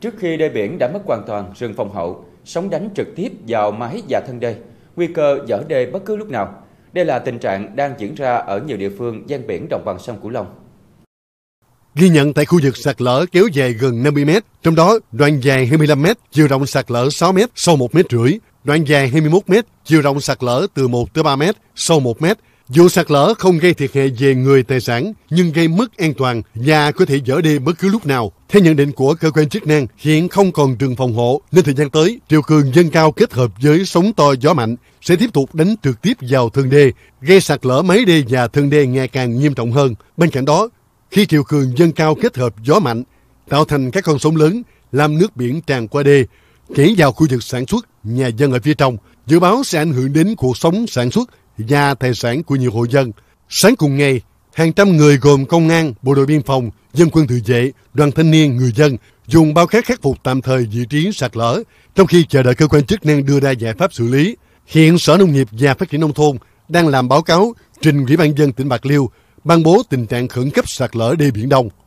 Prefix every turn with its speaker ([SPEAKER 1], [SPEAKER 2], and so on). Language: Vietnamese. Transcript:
[SPEAKER 1] Trước khi đê biển đã mất hoàn toàn, rừng phòng hậu, sóng đánh trực tiếp vào mái và thân đê, nguy cơ dở đê bất cứ lúc nào. Đây là tình trạng đang diễn ra ở nhiều địa phương ven biển đồng bằng sông Cửu
[SPEAKER 2] Long. Ghi nhận tại khu vực sạt lở kéo dài gần 50 m, trong đó đoạn dài 25 m, chiều rộng sạt lở 6 m, sâu 1 m rưỡi, đoạn dài 21 m, chiều rộng sạt lở từ 1 tới 3 m, sâu 1 m, dù sạt lở không gây thiệt hại về người tài sản, nhưng gây mất an toàn, nhà có thể dở đi bất cứ lúc nào. Theo nhận định của cơ quan chức năng, hiện không còn rừng phòng hộ, nên thời gian tới, triều cường dân cao kết hợp với sóng to gió mạnh sẽ tiếp tục đánh trực tiếp vào thân đê, gây sạt lở máy đê và thân đê ngày càng nghiêm trọng hơn. Bên cạnh đó, khi triều cường dân cao kết hợp gió mạnh, tạo thành các con sóng lớn, làm nước biển tràn qua đê, kể vào khu vực sản xuất, nhà dân ở phía trong, dự báo sẽ ảnh hưởng đến cuộc sống sản xuất, và tài sản của nhiều hộ dân. Sáng cùng ngày, hàng trăm người gồm công an, bộ đội biên phòng, dân quân tự vệ, đoàn thanh niên, người dân dùng bao cát khắc phục tạm thời vị trí sạt lở, trong khi chờ đợi cơ quan chức năng đưa ra giải pháp xử lý. Hiện Sở Nông nghiệp và Phát triển Nông thôn đang làm báo cáo trình Ủy ban dân tỉnh Bạc Liêu ban bố tình trạng khẩn cấp sạt lở đê Biển Đông.